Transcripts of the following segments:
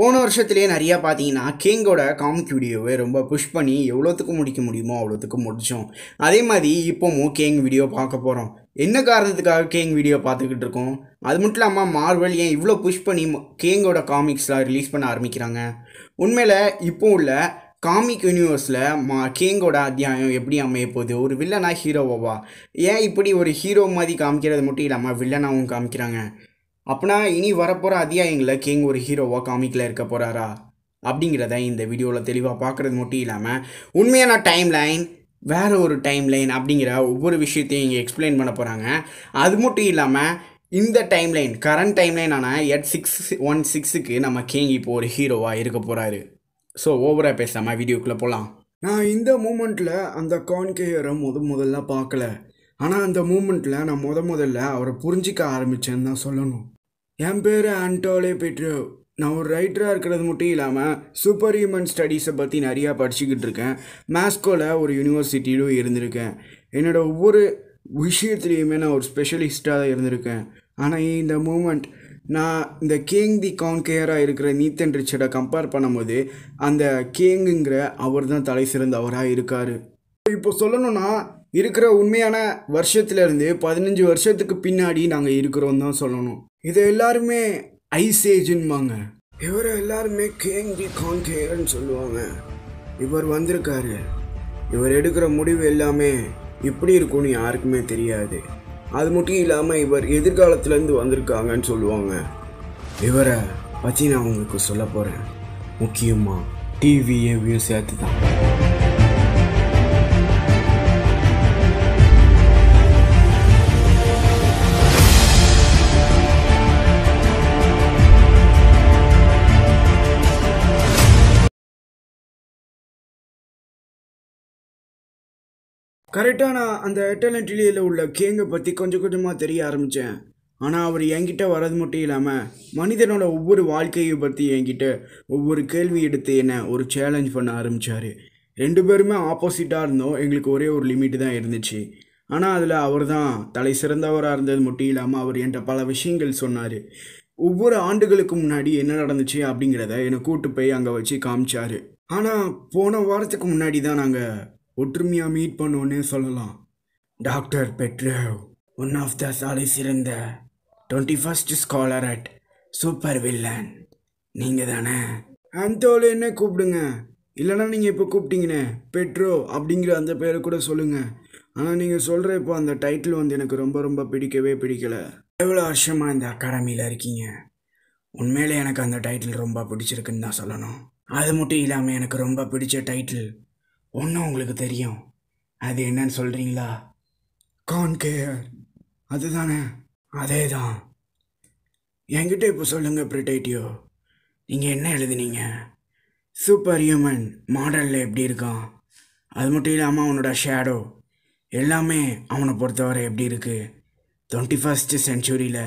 போன வருஷத்துலேயே நிறையா பார்த்தீங்கன்னா கேங்கோட காமிக் வீடியோவை ரொம்ப புஷ் பண்ணி எவ்வளோத்துக்கு முடிக்க முடியுமோ அவ்வளோத்துக்கு முடித்தோம் அதே மாதிரி இப்போவும் கேங் வீடியோ பார்க்க போகிறோம் என்ன காரணத்துக்காக கேங் வீடியோ பார்த்துக்கிட்டு இருக்கோம் அது மட்டும் இல்லாமல் மார்வல் ஏன் இவ்வளோ புஷ் பண்ணி கேங்கோட காமிக்ஸ்லாம் ரிலீஸ் பண்ண ஆரம்பிக்கிறாங்க உண்மையில் இப்போ உள்ள காமிக் யூனிவர்ஸில் மா கேங்கோட அத்தியாயம் எப்படி அமைய போகுது ஒரு வில்லனா ஹீரோவாவா ஏன் இப்படி ஒரு ஹீரோ மாதிரி காமிக்கிறது மட்டும் இல்லாமல் வில்லனாகவும் காமிக்கிறாங்க அப்படின்னா இனி வரப்போகிற அத்தியாயங்களில் கிங் ஒரு ஹீரோவாக காமிக்கில் இருக்க போகிறாரா அப்படிங்கிறத இந்த வீடியோவில் தெளிவாக பார்க்குறது மட்டும் இல்லாமல் உண்மையான டைம் லைன் வேறு ஒரு டைம் லைன் அப்படிங்கிற ஒவ்வொரு விஷயத்தையும் இங்கே எக்ஸ்பிளைன் பண்ண போகிறாங்க அது மட்டும் இல்லாமல் இந்த டைம் லைன் கரண்ட் டைம் லைனான எட் சிக்ஸ் ஒன் சிக்ஸுக்கு நம்ம கிங் இப்போ ஒரு ஹீரோவாக இருக்க போகிறாரு ஸோ ஓவராக பேசாமல் வீடியோக்குள்ளே போகலாம் நான் இந்த மூமெண்ட்டில் அந்த கான்கேயரை முத முதல்ல பார்க்கல ஆனால் அந்த மூமெண்ட்டில் நான் முத முதல்ல அவரை புரிஞ்சிக்க ஆரம்பித்தேன்னு தான் சொல்லணும் என் பேர் ஆண்டோலே பெட்ரோ நான் ஒரு ரைட்டராக இருக்கிறது மட்டும் இல்லாமல் சூப்பர் ஹியூமன் ஸ்டடீஸை பற்றி நிறையா படிச்சுக்கிட்டு இருக்கேன் மேஸ்கோவில் ஒரு யூனிவர்சிட்டியிலும் இருந்திருக்கேன் என்னோடய ஒவ்வொரு விஷயத்துலேயுமே நான் ஒரு ஸ்பெஷலிஸ்ட்டாக தான் இருந்திருக்கேன் ஆனால் இந்த மூமெண்ட் நான் இந்த கேங் தி கான்கேயராக இருக்கிற நீத்தன் ரிச்சர்டை கம்பேர் பண்ணும்போது அந்த கேங்குங்கிற அவர் தான் தலை சிறந்தவராக இருக்கார் இப்போ சொல்லணும்னா இருக்கிற உண்மையான வருஷத்துலேருந்து பதினஞ்சு வருஷத்துக்கு பின்னாடி நாங்கள் இருக்கிறோம் தான் சொல்லணும் இது எல்லாருமே ஐஸ் ஏஜுன்பாங்க இவரை எல்லாருமே கேங் தி காங்கேயர்னு சொல்லுவாங்க இவர் வந்திருக்காரு இவர் எடுக்கிற முடிவு எல்லாமே எப்படி இருக்கும்னு யாருக்குமே தெரியாது அது மட்டும் இல்லாமல் இவர் எதிர்காலத்துலேருந்து வந்திருக்காங்கன்னு சொல்லுவாங்க இவரை பற்றி நான் உங்களுக்கு சொல்ல போகிறேன் முக்கியமாக வியூ சேர்த்து தான் கரெக்டாக நான் அந்த டேலண்ட் ரிலேயில் உள்ள கேங்கை பற்றி கொஞ்சம் கொஞ்சமாக தெரிய ஆரம்பித்தேன் ஆனால் அவர் என்கிட்ட வர்றது மட்டும் இல்லாமல் மனிதனோட ஒவ்வொரு வாழ்க்கையை பற்றி என்கிட்ட ஒவ்வொரு கேள்வி எடுத்து என்னை ஒரு சேலஞ்ச் பண்ண ஆரம்பித்தார் ரெண்டு பேருமே ஆப்போசிட்டாக இருந்தோம் எங்களுக்கு ஒரே ஒரு லிமிட் தான் இருந்துச்சு ஆனால் அதில் அவர் தான் தலை சிறந்தவராக இருந்தது மட்டும் இல்லாமல் அவர் என்கிட்ட பல விஷயங்கள் சொன்னார் ஒவ்வொரு ஆண்டுகளுக்கு முன்னாடி என்ன நடந்துச்சு அப்படிங்கிறத என்னை கூட்டு போய் அங்கே வச்சு காமிச்சார் ஆனால் போன வாரத்துக்கு முன்னாடி தான் நாங்கள் ஒற்றுமையாக மீட் பண்ணோன்னே சொல்லலாம் டாக்டர் பெட்ரேவ் ஒன் ஆஃப் த சாலை சிறந்த twenty first scholar at super villain நீங்கள் தானே அந்தோல என்ன கூப்பிடுங்க இல்லைன்னா நீங்கள் இப்போ கூப்பிட்டீங்கண்ணே பெட்ரோ அப்படிங்கிற அந்த பேரை கூட சொல்லுங்கள் ஆனால் நீங்கள் சொல்கிற இப்போ அந்த டைட்டில் வந்து எனக்கு ரொம்ப ரொம்ப பிடிக்கவே பிடிக்கல எவ்வளோ வருஷமாக இந்த அகாடமியில் இருக்கீங்க உண்மையிலே எனக்கு அந்த டைட்டில் ரொம்ப பிடிச்சிருக்குன்னு தான் சொல்லணும் அது மட்டும் இல்லாமல் எனக்கு ரொம்ப பிடிச்ச டைட்டில் ஒன்றும் உங்களுக்கு தெரியும் அது என்னன்னு சொல்கிறீங்களா கான் கேர் அதுதானே அதே தான் என்கிட்ட இப்போ சொல்லுங்கள் ப்ரிடேட்டியோ நீங்கள் என்ன எழுதுனீங்க சூப்பர் ஹியூமன் மாடலில் எப்படி இருக்கான் அது மட்டும் இல்லாமல் அவனோட ஷேடோ எல்லாமே அவனை பொறுத்தவரை எப்படி இருக்குது டுவெண்ட்டி ஃபஸ்ட்டு சென்ச்சுரியில்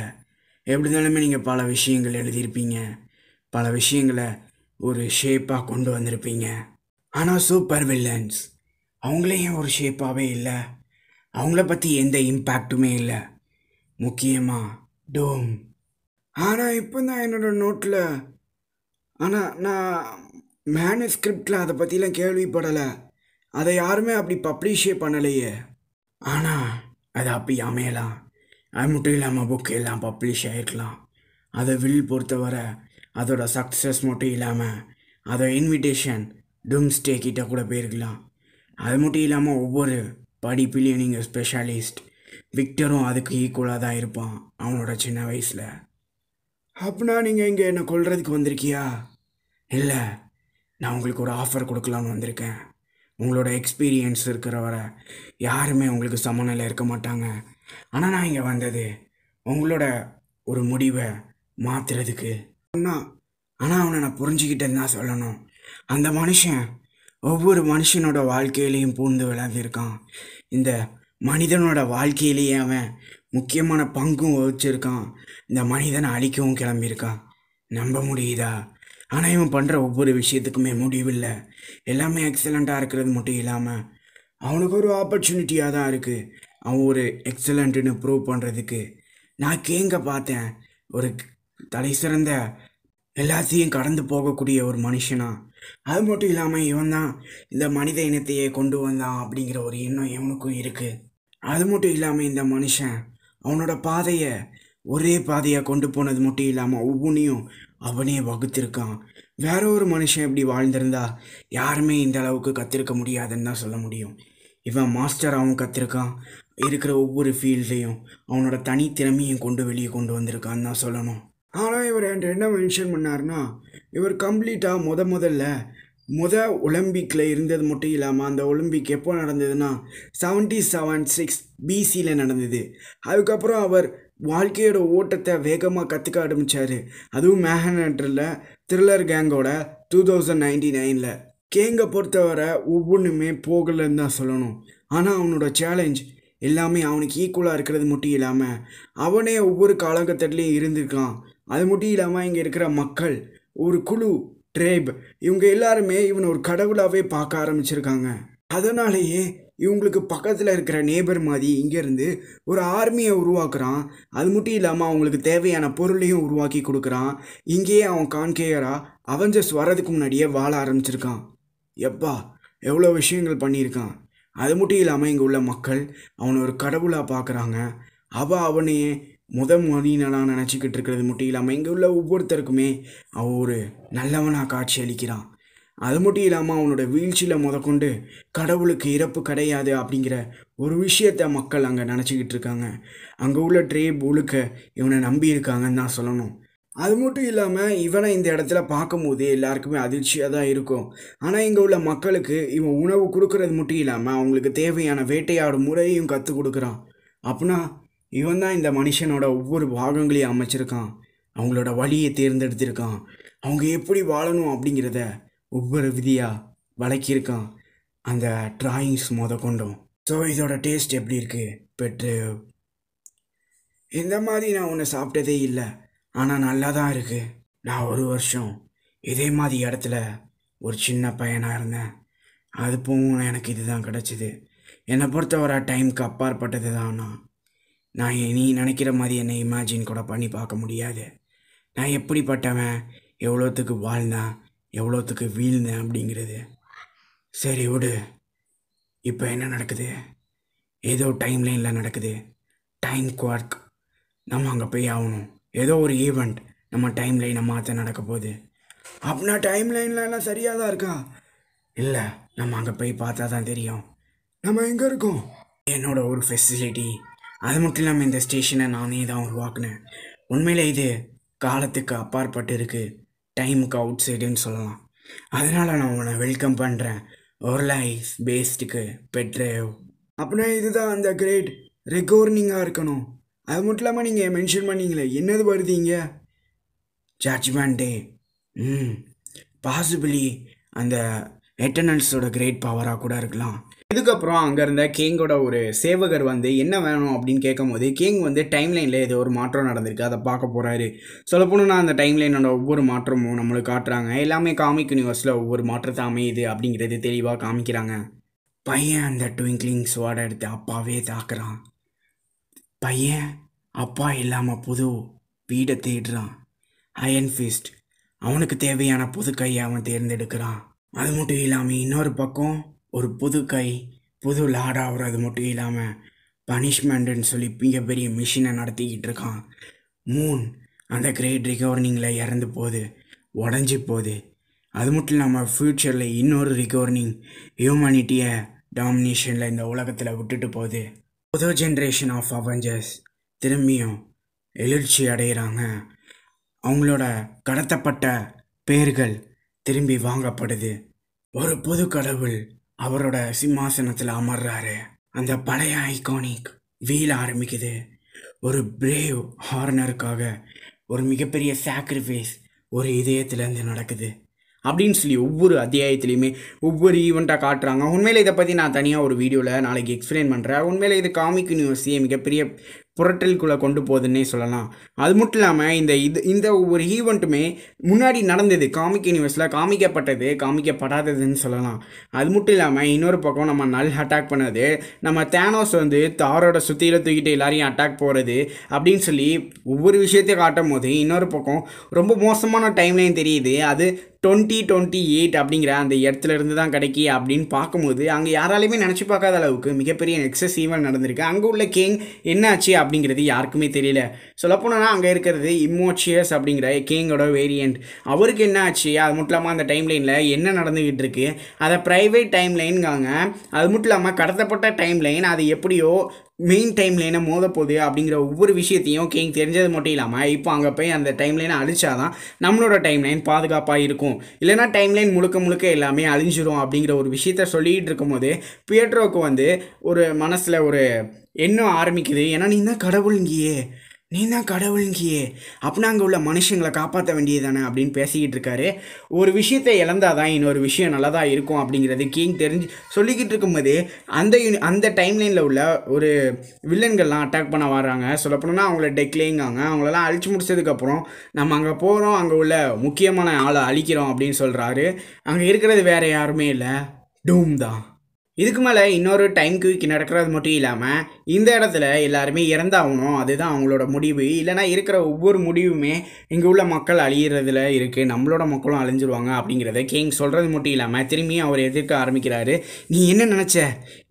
எப்படி இருந்தாலுமே நீங்கள் பல விஷயங்கள் எழுதியிருப்பீங்க பல விஷயங்களை ஒரு ஷேப்பாக கொண்டு வந்திருப்பீங்க ஆனால் சூப்பர் வில்லன்ஸ் அவங்களே ஒரு ஷேப்பாகவே இல்லை அவங்கள பற்றி எந்த இம்பேக்ட்டுமே இல்லை முக்கியமாக டோம் ஆனால் இப்போ தான் என்னோடய நோட்டில் ஆனால் நான் மேனுஸ்கிரிப்டில் அதை பற்றிலாம் கேள்விப்படலை அதை யாருமே அப்படி பப்ளிஷே பண்ணலையே ஆனால் அது அப்படி அமையலாம் அது மட்டும் இல்லாமல் புக்கு எல்லாம் பப்ளிஷ் ஆகிருக்கலாம் அதை வில் பொறுத்தவரை அதோட சக்ஸஸ் மட்டும் இல்லாமல் அதை இன்விடேஷன் டூம்ஸ்டே கிட்ட கூட போயிருக்கலாம் அது மட்டும் இல்லாமல் ஒவ்வொரு படிப்புலேயும் நீங்கள் ஸ்பெஷாலிஸ்ட் விக்டரும் அதுக்கு ஈக்குவலாக தான் இருப்பான் அவனோட சின்ன வயசில் அப்படின்னா நீங்கள் இங்கே என்னை கொள்றதுக்கு வந்திருக்கியா இல்லை நான் உங்களுக்கு ஒரு ஆஃபர் கொடுக்கலான்னு வந்திருக்கேன் உங்களோட எக்ஸ்பீரியன்ஸ் இருக்கிற வர யாருமே உங்களுக்கு சமநிலை இருக்க மாட்டாங்க ஆனால் நான் இங்கே வந்தது உங்களோட ஒரு முடிவை மாற்றுறதுக்கு ஆனால் அவனை நான் புரிஞ்சுக்கிட்டேன்னு தான் சொல்லணும் அந்த மனுஷன் ஒவ்வொரு மனுஷனோட வாழ்க்கையிலையும் பூந்து விளையாண்டிருக்கான் இந்த மனிதனோட வாழ்க்கையிலேயே அவன் முக்கியமான பங்கும் வகிச்சிருக்கான் இந்த மனிதனை அழிக்கவும் கிளம்பியிருக்கான் நம்ப முடியுதா ஆனால் இவன் பண்ணுற ஒவ்வொரு விஷயத்துக்குமே முடிவில்லை எல்லாமே எக்ஸலண்ட்டாக இருக்கிறது மட்டும் இல்லாமல் அவனுக்கு ஒரு ஆப்பர்ச்சுனிட்டியாக தான் இருக்குது அவன் ஒரு எக்ஸலண்ட்டுன்னு ப்ரூவ் பண்ணுறதுக்கு நான் கேங்க பார்த்தேன் ஒரு தலை சிறந்த எல்லாத்தையும் கடந்து போகக்கூடிய ஒரு மனுஷனாக அது மட்டும் இல்லாமல் இவன் தான் இந்த மனித இனத்தையே கொண்டு வந்தான் அப்படிங்கிற ஒரு எண்ணம் இவனுக்கும் இருக்குது அது மட்டும் இல்லாமல் இந்த மனுஷன் அவனோட பாதையை ஒரே பாதையாக கொண்டு போனது மட்டும் இல்லாமல் ஒவ்வொன்றையும் அவனே வகுத்திருக்கான் வேற ஒரு மனுஷன் இப்படி வாழ்ந்திருந்தா யாருமே இந்த அளவுக்கு கற்றுருக்க முடியாதுன்னு தான் சொல்ல முடியும் இவன் மாஸ்டராகவும் கற்றுருக்கான் இருக்கிற ஒவ்வொரு ஃபீல்டையும் அவனோட தனித்திறமையும் கொண்டு வெளியே கொண்டு வந்திருக்கான்னு தான் சொல்லணும் ஆனால் இவர் என்கிட்ட என்ன மென்ஷன் பண்ணார்னா இவர் கம்ப்ளீட்டாக முத முதல்ல முத ஒலிம்பிக்கில் இருந்தது மட்டும் இல்லாமல் அந்த ஒலிம்பிக் எப்போ நடந்ததுன்னா செவன்ட்டி செவன் சிக்ஸ் பிசியில் நடந்தது அதுக்கப்புறம் அவர் வாழ்க்கையோட ஓட்டத்தை வேகமாக கற்றுக்க ஆரம்பித்தார் அதுவும் மேகனேட்டரில் த்ரில்லர் கேங்கோட டூ தௌசண்ட் நைன்டி நைனில் கேங்கை பொறுத்தவரை ஒவ்வொன்றுமே போகலன்னு தான் சொல்லணும் ஆனால் அவனோட சேலஞ்ச் எல்லாமே அவனுக்கு ஈக்குவலாக இருக்கிறது மட்டும் இல்லாமல் அவனே ஒவ்வொரு காலகட்டத்துலேயும் இருந்திருக்கான் அது மட்டும் இல்லாமல் இங்கே இருக்கிற மக்கள் ஒரு குழு ட்ரேப் இவங்க எல்லாருமே இவனை ஒரு கடவுளாகவே பார்க்க ஆரம்பிச்சிருக்காங்க அதனாலேயே இவங்களுக்கு பக்கத்தில் இருக்கிற நேபர் மாதிரி இங்கேருந்து ஒரு ஆர்மியை உருவாக்குறான் அது மட்டும் இல்லாமல் அவங்களுக்கு தேவையான பொருளையும் உருவாக்கி கொடுக்குறான் இங்கேயே அவன் கான்கேயராக அவஞ்சஸ் வர்றதுக்கு முன்னாடியே வாழ ஆரம்பிச்சிருக்கான் எப்பா எவ்வளோ விஷயங்கள் பண்ணியிருக்கான் அது மட்டும் இல்லாமல் இங்கே உள்ள மக்கள் அவனை ஒரு கடவுளாக பார்க்குறாங்க அவள் அவனையே முத மனிதனாக நினச்சிக்கிட்டு இருக்கிறது மட்டும் இல்லாமல் இங்கே உள்ள ஒவ்வொருத்தருக்குமே அவன் ஒரு நல்லவனாக காட்சி அளிக்கிறான் அது மட்டும் இல்லாமல் அவனோட வீழ்ச்சியில் முதக்கொண்டு கடவுளுக்கு இறப்பு கிடையாது அப்படிங்கிற ஒரு விஷயத்த மக்கள் அங்கே நினச்சிக்கிட்டு இருக்காங்க அங்கே உள்ள ட்ரேப் ஒழுக்க இவனை நம்பி இருக்காங்கன்னு தான் சொல்லணும் அது மட்டும் இல்லாமல் இவனை இந்த இடத்துல பார்க்கும்போதே எல்லாருக்குமே அதிர்ச்சியாக தான் இருக்கும் ஆனால் இங்கே உள்ள மக்களுக்கு இவன் உணவு கொடுக்கறது மட்டும் இல்லாமல் அவங்களுக்கு தேவையான வேட்டையாடும் முறையும் கற்றுக் கொடுக்குறான் அப்படின்னா இவன் தான் இந்த மனுஷனோட ஒவ்வொரு பாகங்களையும் அமைச்சிருக்கான் அவங்களோட வழியை தேர்ந்தெடுத்திருக்கான் அவங்க எப்படி வாழணும் அப்படிங்கிறத ஒவ்வொரு விதியாக வளக்கியிருக்கான் அந்த ட்ராயிங்ஸ் மொத கொண்டும் ஸோ இதோட டேஸ்ட் எப்படி இருக்குது பெற்று இந்த மாதிரி நான் ஒன்று சாப்பிட்டதே இல்லை ஆனால் நல்லா தான் இருக்குது நான் ஒரு வருஷம் இதே மாதிரி இடத்துல ஒரு சின்ன பையனாக இருந்தேன் அது போகும் எனக்கு இது தான் கிடச்சிது என்னை பொறுத்தவரை டைமுக்கு அப்பாற்பட்டது தான் நான் நான் நீ நினைக்கிற மாதிரி என்னை இமேஜின் கூட பண்ணி பார்க்க முடியாது நான் எப்படிப்பட்டவன் எவ்வளோத்துக்கு வாழ்ந்தேன் எவ்வளோத்துக்கு வீழ்ந்தேன் அப்படிங்கிறது சரி விடு இப்போ என்ன நடக்குது ஏதோ டைம் லைனில் நடக்குது டைம் குவார்க் நம்ம அங்கே போய் ஆகணும் ஏதோ ஒரு ஈவெண்ட் நம்ம டைம் லைனை மாற்ற நடக்க போகுது அப்படின்னா டைம் எல்லாம் சரியாக தான் இருக்கா இல்லை நம்ம அங்கே போய் பார்த்தா தான் தெரியும் நம்ம எங்கே இருக்கோம் என்னோட ஒரு ஃபெசிலிட்டி அது மட்டும் இல்லாமல் இந்த ஸ்டேஷனை நானே தான் உருவாக்குனேன் உண்மையில் இது காலத்துக்கு அப்பாற்பட்டு இருக்குது டைமுக்கு அவுட் சைடுன்னு சொல்லலாம் அதனால் நான் உன்னை வெல்கம் பண்ணுறேன் லைஃப் பேஸ்டுக்கு பெட்ரேவ் அப்படின்னா இதுதான் அந்த கிரேட் ரெகோர்னிங்காக இருக்கணும் அது மட்டும் இல்லாமல் நீங்கள் மென்ஷன் பண்ணிங்களே என்னது வருதீங்க டே ம் பாசிபிளி அந்த எட்டர்னல்ஸோட கிரேட் பவராக கூட இருக்கலாம் இதுக்கப்புறம் அங்கே இருந்த கேங்கோட ஒரு சேவகர் வந்து என்ன வேணும் அப்படின்னு கேட்கும்போது கேங் வந்து டைம் லைனில் ஏதோ ஒரு மாற்றம் நடந்திருக்கு அதை பார்க்க போகிறாரு சொல்லப்போனால் அந்த டைம் லைனோட ஒவ்வொரு மாற்றமும் நம்மளுக்கு காட்டுறாங்க எல்லாமே காமிக் யூனிவர்ஸில் ஒவ்வொரு மாற்றத்தை அமையுது அப்படிங்கிறது தெளிவாக காமிக்கிறாங்க பையன் அந்த ட்விங்க்லிங் ஸ்வாடை எடுத்து அப்பாவே தாக்குறான் பையன் அப்பா இல்லாமல் புது வீடை தேடுறான் அயன் ஃபிஸ்ட் அவனுக்கு தேவையான புது கையை அவன் தேர்ந்தெடுக்கிறான் அது மட்டும் இல்லாமல் இன்னொரு பக்கம் ஒரு புது கை புது லாடாகிறது மட்டும் இல்லாமல் பனிஷ்மெண்ட்டுன்னு சொல்லி மிகப்பெரிய மிஷினை நடத்திக்கிட்டு இருக்கான் மூன் அந்த கிரேட் ரிகவர்னிங்கில் இறந்து போகுது உடஞ்சி போகுது அது மட்டும் இல்லாமல் ஃப்யூச்சரில் இன்னொரு ரிகவர்னிங் ஹியூமனிட்டியை டாமினேஷனில் இந்த உலகத்தில் விட்டுட்டு போகுது புது ஜென்ரேஷன் ஆஃப் அவெஞ்சர்ஸ் திரும்பியும் எழுச்சி அடைகிறாங்க அவங்களோட கடத்தப்பட்ட பேர்கள் திரும்பி வாங்கப்படுது ஒரு புது கடவுள் அவரோட சிம்மாசனத்தில் அமர்றாரு அந்த பழைய ஐகானிக் வீல ஆரம்பிக்குது ஒரு பிரேவ் ஹார்னருக்காக ஒரு மிகப்பெரிய சாக்ரிஃபைஸ் ஒரு இதயத்துலேருந்து நடக்குது அப்படின்னு சொல்லி ஒவ்வொரு அத்தியாயத்துலேயுமே ஒவ்வொரு ஈவெண்ட்டாக காட்டுறாங்க உண்மையில் இதை பற்றி நான் தனியாக ஒரு வீடியோவில் நாளைக்கு எக்ஸ்பிளைன் பண்ணுறேன் உண்மையில் இது காமிக் யூனிவர்சிட்டியை மிகப்பெரிய புரட்டலுக்குள்ளே கொண்டு போகுதுன்னே சொல்லலாம் அது மட்டும் இல்லாமல் இந்த இது இந்த ஒவ்வொரு ஈவெண்ட்டுமே முன்னாடி நடந்தது காமிக் யூனிவர்ஸில் காமிக்கப்பட்டது காமிக்கப்படாததுன்னு சொல்லலாம் அது மட்டும் இல்லாமல் இன்னொரு பக்கம் நம்ம நல் அட்டாக் பண்ணது நம்ம தேனோஸ் வந்து தாரோட சுற்றியில் தூக்கிட்டு எல்லாரையும் அட்டாக் போகிறது அப்படின்னு சொல்லி ஒவ்வொரு விஷயத்தையும் காட்டும் போது இன்னொரு பக்கம் ரொம்ப மோசமான டைம்லையும் தெரியுது அது டுவெண்ட்டி டுவெண்ட்டி எயிட் அப்படிங்கிற அந்த இடத்துல இருந்து தான் கிடைக்கி அப்படின்னு பார்க்கும்போது அங்கே யாராலையுமே நினச்சி பார்க்காத அளவுக்கு மிகப்பெரிய நெக்ஸஸ் ஈவெண்ட் நடந்திருக்கு அங்கே உள்ள கேங் என்னாச்சு அப்படிங்கிறது யாருக்குமே தெரியல சொல்லப்போனால் அங்கே இருக்கிறது இம்மோச்சியஸ் அப்படிங்கிற கேங்கோட வேரியண்ட் அவருக்கு என்ன ஆச்சு அது மட்டும் இல்லாமல் அந்த டைம் லைனில் என்ன நடந்துக்கிட்டு இருக்கு அதை ப்ரைவேட் டைம் லைன்காங்க அது மட்டும் இல்லாமல் கடத்தப்பட்ட டைம் லைன் அது எப்படியோ மெயின் டைம் லைனை மோதப்போகுது அப்படிங்கிற ஒவ்வொரு விஷயத்தையும் கேங் தெரிஞ்சது மட்டும் இல்லாமல் இப்போ அங்கே போய் அந்த டைம் லைனை அழிச்சாதான் நம்மளோட டைம் லைன் பாதுகாப்பாக இருக்கும் இல்லைனா டைம் லைன் முழுக்க முழுக்க எல்லாமே அழிஞ்சிரும் அப்படிங்கிற ஒரு விஷயத்த சொல்லிகிட்டு இருக்கும்போது பியட்ரோக்கு வந்து ஒரு மனசில் ஒரு என்ன ஆரம்பிக்குது ஏன்னா நீ தான் கடவுளுங்கியே நீ தான் கடவுளுங்கியே அப்படின்னா அங்கே உள்ள மனுஷங்களை காப்பாற்ற வேண்டியது தானே அப்படின்னு பேசிக்கிட்டு இருக்காரு ஒரு விஷயத்தை இழந்தால் தான் இன்னொரு விஷயம் நல்லதாக இருக்கும் அப்படிங்கிறது கிங் தெரிஞ்சு சொல்லிக்கிட்டு இருக்கும்போது அந்த யூனி அந்த டைம்லைனில் உள்ள ஒரு வில்லன்கள்லாம் அட்டாக் பண்ண வர்றாங்க சொல்லப்போனால் அவங்கள டெக்லேங்காங்க அவங்களெல்லாம் அழிச்சு முடிச்சதுக்கப்புறம் நம்ம அங்கே போகிறோம் அங்கே உள்ள முக்கியமான ஆளை அழிக்கிறோம் அப்படின்னு சொல்கிறாரு அங்கே இருக்கிறது வேறு யாருமே இல்லை டூம் தான் இதுக்கு மேலே இன்னொரு டைம் குவிக்கு நடக்கிறது மட்டும் இல்லாமல் இந்த இடத்துல எல்லாருமே இறந்தாகணும் அதுதான் அவங்களோட முடிவு இல்லைனா இருக்கிற ஒவ்வொரு முடிவுமே இங்கே உள்ள மக்கள் அழியிறதுல இருக்குது நம்மளோட மக்களும் அழிஞ்சிருவாங்க அப்படிங்கிறத கேங் சொல்கிறது மட்டும் இல்லாமல் திரும்பியும் அவர் எதிர்க்க ஆரம்பிக்கிறாரு நீ என்ன நினச்ச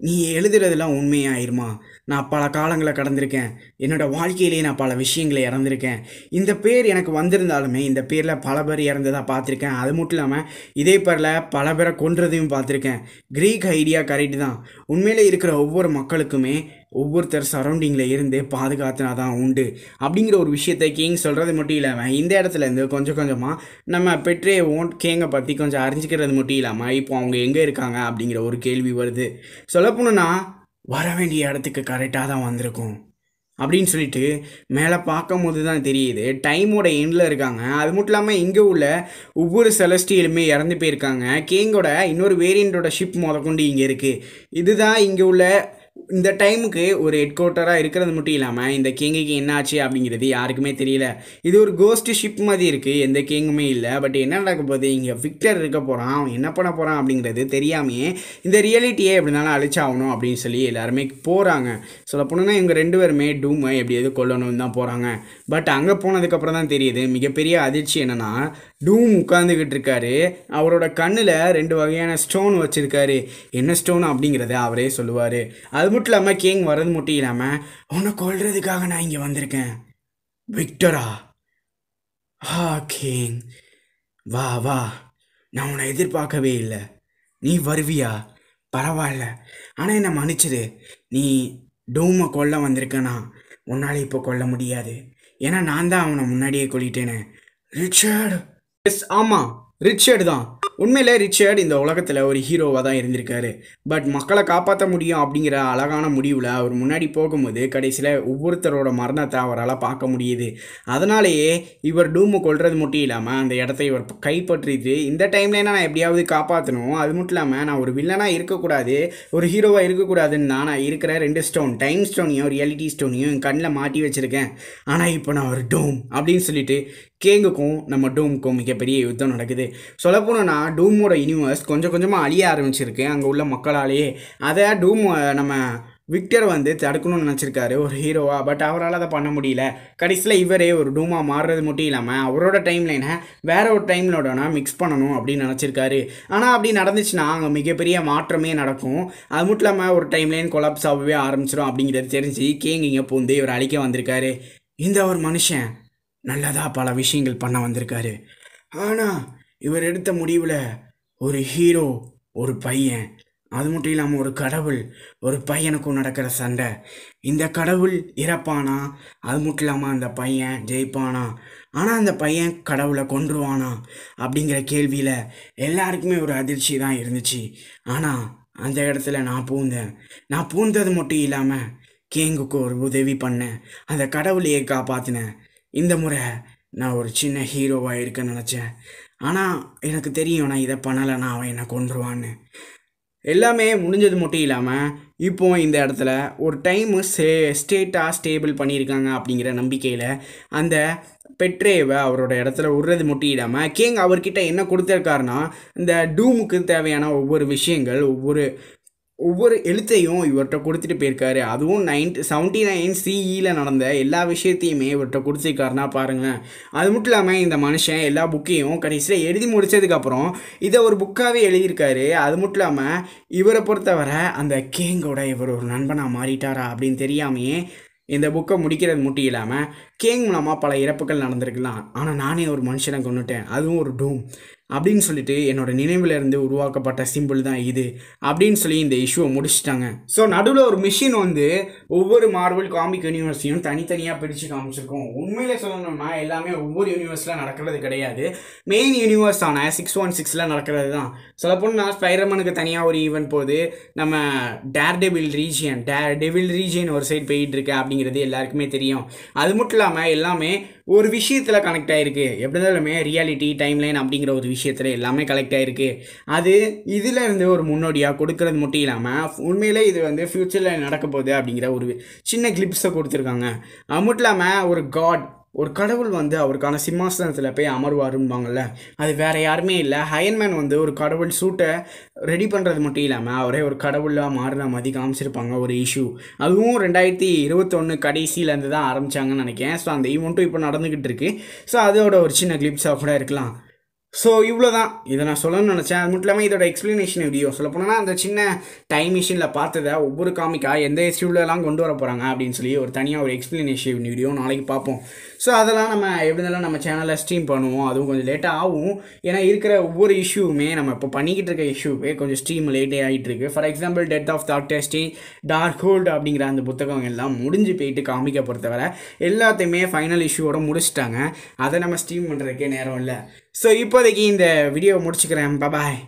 நீ எழுதுறதுலாம் உண்மையாயிருமா நான் பல காலங்களை கடந்திருக்கேன் என்னோடய வாழ்க்கையிலேயே நான் பல விஷயங்களை இறந்திருக்கேன் இந்த பேர் எனக்கு வந்திருந்தாலுமே இந்த பேரில் பல பேர் இறந்ததாக பார்த்துருக்கேன் அது மட்டும் இல்லாமல் இதே பேரில் பல பேரை கொன்றதையும் பார்த்துருக்கேன் க்ரீக் ஐடியா கரெக்டு தான் உண்மையில் இருக்கிற ஒவ்வொரு மக்களுக்குமே ஒவ்வொருத்தர் சரௌண்டிங்கில் இருந்து பாதுகாத்துனா தான் உண்டு அப்படிங்கிற ஒரு விஷயத்தை கேங் சொல்கிறது மட்டும் இல்லாமல் இந்த இடத்துல இருந்து கொஞ்சம் கொஞ்சமாக நம்ம பெற்றே ஓன் கேங்கை பற்றி கொஞ்சம் அறிஞ்சிக்கிறது மட்டும் இல்லாமல் இப்போ அவங்க எங்கே இருக்காங்க அப்படிங்கிற ஒரு கேள்வி வருது சொல்லப்போனால் வர வேண்டிய இடத்துக்கு கரெக்டாக தான் வந்திருக்கும் அப்படின்னு சொல்லிட்டு மேலே பார்க்கும்போது தான் தெரியுது டைமோட எண்டில் இருக்காங்க அது மட்டும் இல்லாமல் இங்கே உள்ள ஒவ்வொரு செலஸ்டியிலுமே இறந்து போயிருக்காங்க கேங்கோட இன்னொரு வேரியண்ட்டோட ஷிப் கொண்டு இங்கே இருக்குது இதுதான் இங்கே உள்ள இந்த டைமுக்கு ஒரு ஹெட் குவார்ட்டராக இருக்கிறது மட்டும் இல்லாமல் இந்த கேங்குக்கு என்னாச்சு அப்படிங்கிறது யாருக்குமே தெரியல இது ஒரு கோஸ்ட் ஷிப் மாதிரி இருக்குது எந்த கேங்குமே இல்லை பட் என்ன நடக்க போகுது இங்கே விக்டர் இருக்க போகிறான் அவன் என்ன பண்ண போகிறான் அப்படிங்கிறது தெரியாமையே இந்த ரியாலிட்டியை எப்படினாலும் அழிச்சாகணும் அப்படின்னு சொல்லி எல்லாருமே போகிறாங்க சொல்ல போனோன்னா இவங்க ரெண்டு பேருமே டூமை எப்படியாவது கொல்லணும்னு தான் போகிறாங்க பட் அங்கே போனதுக்கப்புறம் தான் தெரியுது மிகப்பெரிய அதிர்ச்சி என்னென்னா டூம் உட்காந்துக்கிட்டு இருக்காரு அவரோட கண்ணில் ரெண்டு வகையான ஸ்டோன் வச்சுருக்காரு என்ன ஸ்டோன் அப்படிங்கிறத அவரே சொல்லுவார் அது மட்டும் இல்லாமல் கேங் வரது மட்டும் இல்லாமல் உன்னை கொள்றதுக்காக நான் இங்கே வந்திருக்கேன் விக்டரா ஹா கேங் வா வா நான் உன்னை எதிர்பார்க்கவே இல்லை நீ வருவியா பரவாயில்ல ஆனால் என்னை மன்னிச்சது நீ டூமை கொல்ல வந்திருக்கனா உன்னால் இப்போ கொல்ல முடியாது ஏன்னா நான் தான் அவனை முன்னாடியே கொல்லிட்டேனே ரிச்சர்டு எஸ் ஆமாம் ரிச்சர்டு தான் உண்மையில் ரிச்சர்ட் இந்த உலகத்தில் ஒரு ஹீரோவாக தான் இருந்திருக்காரு பட் மக்களை காப்பாற்ற முடியும் அப்படிங்கிற அழகான முடிவில் அவர் முன்னாடி போகும்போது கடைசியில் ஒவ்வொருத்தரோட மரணத்தை அவரால் பார்க்க முடியுது அதனாலேயே இவர் டூமை கொள்வது மட்டும் இல்லாமல் அந்த இடத்த இவர் கைப்பற்றிட்டு இந்த டைமில் நான் எப்படியாவது காப்பாற்றணும் அது மட்டும் இல்லாமல் நான் ஒரு வில்லனாக இருக்கக்கூடாது ஒரு ஹீரோவாக இருக்கக்கூடாதுன்னு தான் நான் இருக்கிற ரெண்டு ஸ்டோன் டைம் ஸ்டோனையும் ரியாலிட்டி ஸ்டோனையும் என் கண்ணில் மாட்டி வச்சுருக்கேன் ஆனால் இப்போ நான் ஒரு டூம் அப்படின்னு சொல்லிட்டு கேங்குக்கும் நம்ம டூமுக்கும் மிகப்பெரிய யுத்தம் நடக்குது சொல்லப்போனோன்னா டூமோட யூனிவர்ஸ் கொஞ்சம் கொஞ்சமாக அழிய ஆரம்பிச்சிருக்கு அங்கே உள்ள மக்களாலேயே அதை டூம் நம்ம விக்டர் வந்து தடுக்கணும்னு நினச்சிருக்காரு ஒரு ஹீரோவாக பட் அவரால் அதை பண்ண முடியல கடைசியில் இவரே ஒரு டூமாக மாறுறது மட்டும் இல்லாமல் அவரோட டைம் லைனை வேறு ஒரு டைம்லோடனா மிக்ஸ் பண்ணணும் அப்படின்னு நினச்சிருக்காரு ஆனால் அப்படி நடந்துச்சுன்னா அங்கே மிகப்பெரிய மாற்றமே நடக்கும் அது மட்டும் இல்லாமல் ஒரு டைம் லைன் கொலாப்ஸ் ஆகவே ஆரம்பிச்சிடும் அப்படிங்கிறது தெரிஞ்சு கேங் இங்கே பூந்து இவர் அழிக்க வந்திருக்காரு இந்த ஒரு மனுஷன் நல்லதாக பல விஷயங்கள் பண்ண வந்திருக்காரு ஆனால் இவர் எடுத்த முடிவில் ஒரு ஹீரோ ஒரு பையன் அது மட்டும் இல்லாமல் ஒரு கடவுள் ஒரு பையனுக்கும் நடக்கிற சண்டை இந்த கடவுள் இறப்பானா அது மட்டும் இல்லாமல் அந்த பையன் ஜெயிப்பானா ஆனால் அந்த பையன் கடவுளை கொன்றுவானா அப்படிங்கிற கேள்வியில் எல்லாருக்குமே ஒரு அதிர்ச்சி தான் இருந்துச்சு ஆனால் அந்த இடத்துல நான் பூந்தேன் நான் பூந்தது மட்டும் இல்லாமல் கேங்குக்கு ஒரு உதவி பண்ணேன் அந்த கடவுளையே காப்பாற்றினேன் இந்த முறை நான் ஒரு சின்ன ஹீரோவாக இருக்க நினச்சேன் ஆனால் எனக்கு தெரியும் நான் இதை பண்ணலைன்னா அவன் என்னை கொன்றுவான்னு எல்லாமே முடிஞ்சது மட்டும் இல்லாமல் இப்போ இந்த இடத்துல ஒரு டைமு ஸ்டே ஸ்டேட்டாக ஸ்டேபிள் பண்ணியிருக்காங்க அப்படிங்கிற நம்பிக்கையில் அந்த பெட்ரேவை அவரோட இடத்துல விடுறது மட்டும் இல்லாமல் கேங் அவர்கிட்ட என்ன கொடுத்துருக்காருன்னா இந்த டூமுக்கு தேவையான ஒவ்வொரு விஷயங்கள் ஒவ்வொரு ஒவ்வொரு எழுத்தையும் இவர்கிட்ட கொடுத்துட்டு போயிருக்காரு அதுவும் நைன் செவன்ட்டி நைன் சிஇயில் நடந்த எல்லா விஷயத்தையுமே இவர்கிட்ட கொடுத்துருக்காருனா பாருங்கள் அது மட்டும் இல்லாமல் இந்த மனுஷன் எல்லா புக்கையும் கடைசியில் எழுதி முடித்ததுக்கப்புறம் இதை ஒரு புக்காகவே எழுதியிருக்காரு அது மட்டும் இல்லாமல் இவரை பொறுத்தவரை அந்த கேங்கோட இவர் ஒரு நண்பனாக மாறிட்டாரா அப்படின்னு தெரியாமையே இந்த புக்கை முடிக்கிறது மட்டும் இல்லாமல் கேங் மூலமாக பல இறப்புகள் நடந்திருக்கலாம் ஆனால் நானே ஒரு மனுஷனை கொண்டுட்டேன் அதுவும் ஒரு டூம் அப்படின்னு சொல்லிட்டு என்னோட நினைவிலேருந்து உருவாக்கப்பட்ட சிம்பிள் தான் இது அப்படின்னு சொல்லி இந்த இஷ்யூவை முடிச்சிட்டாங்க ஸோ நடுவில் ஒரு மிஷின் வந்து ஒவ்வொரு மார்வல் காமிக் யூனிவர்ஸையும் தனித்தனியாக பிரித்து காமிச்சிருக்கோம் உண்மையில் சொல்லணும்னா எல்லாமே ஒவ்வொரு யூனிவர்ஸில் நடக்கிறது கிடையாது மெயின் யூனிவர்ஸ் ஆனால் சிக்ஸ் ஒன் சிக்ஸில் நடக்கிறது தான் சொல்லப்போனால் ஸ்பைரமனுக்கு தனியாக ஒரு ஈவெண்ட் போது நம்ம dare devil region dare devil region ஒரு சைடு போயிட்டு இருக்கு அப்படிங்கிறது எல்லாருக்குமே தெரியும் அது மட்டும் இல்லாமல் எல்லாமே ஒரு விஷயத்தில் கனெக்ட் ஆகிருக்கு எப்படி இருந்தாலுமே ரியாலிட்டி டைம்லைன் அப்படிங்கிற ஒரு விஷயத்தில் எல்லாமே கனெக்ட் ஆகிருக்கு அது இதில் இருந்து ஒரு முன்னோடியாக கொடுக்கறது மட்டும் இல்லாமல் உண்மையிலே இது வந்து ஃப்யூச்சரில் நடக்க போகுது அப்படிங்கிற ஒரு சின்ன கிளிப்ஸை கொடுத்துருக்காங்க அது மட்டும் இல்லாமல் ஒரு காட் ஒரு கடவுள் வந்து அவருக்கான சிம்மாசனத்தில் போய் அமர்வாரும்பாங்கள்ல அது வேறு யாருமே இல்லை ஹயன்மேன் வந்து ஒரு கடவுள் சூட்டை ரெடி பண்ணுறது மட்டும் இல்லாமல் அவரே ஒரு கடவுளாக மாறின மாதிரி காமிச்சிருப்பாங்க ஒரு இஷ்யூ அதுவும் ரெண்டாயிரத்தி இருபத்தொன்று கடைசியிலேருந்து தான் ஆரம்பித்தாங்கன்னு நினைக்கிறேன் ஸோ அந்த ஈவெண்ட்டும் இப்போ நடந்துக்கிட்டு இருக்கு ஸோ அதோட ஒரு சின்ன கிளிப்ஸாக கூட இருக்கலாம் ஸோ இவ்வளோ தான் இதை நான் சொல்லணும்னு நினச்சேன் அது மட்டும் இல்லாமல் இதோட எக்ஸ்ப்ளனேஷன் வீடியோ சொல்ல போனால் அந்த சின்ன டைம் மிஷினில் பார்த்ததை ஒவ்வொரு காமிக்காக எந்த இஷ்யூலெலாம் கொண்டு வர போகிறாங்க அப்படின்னு சொல்லி ஒரு தனியாக ஒரு எக்ஸ்ப்ளனேஷன் வீடியோ நாளைக்கு பார்ப்போம் ஸோ அதெல்லாம் நம்ம எப்படி இருந்தாலும் நம்ம சேனலில் ஸ்ட்ரீம் பண்ணுவோம் அதுவும் கொஞ்சம் லேட்டாக ஆகும் ஏன்னா இருக்கிற ஒவ்வொரு இஷ்யூவுமே நம்ம இப்போ பண்ணிக்கிட்டு இருக்க இஷ்யூவே கொஞ்சம் ஸ்ட்ரீம் லேட்டே ஆகிட்டு இருக்கு for example death of thought testing dark hold அப்படிங்கிற அந்த புத்தகம் எல்லாம் முடிஞ்சு போயிட்டு காமிக்க பொறுத்தவரை எல்லாத்தையுமே ஃபைனல் இஷ்யூவோட முடிச்சிட்டாங்க அதை நம்ம ஸ்ட்ரீம் பண்ணுறதுக்கே நேரம் இல்லை ஸோ இப்போதைக்கு இந்த வீடியோ முடிச்சுக்கிறேன் பபாய்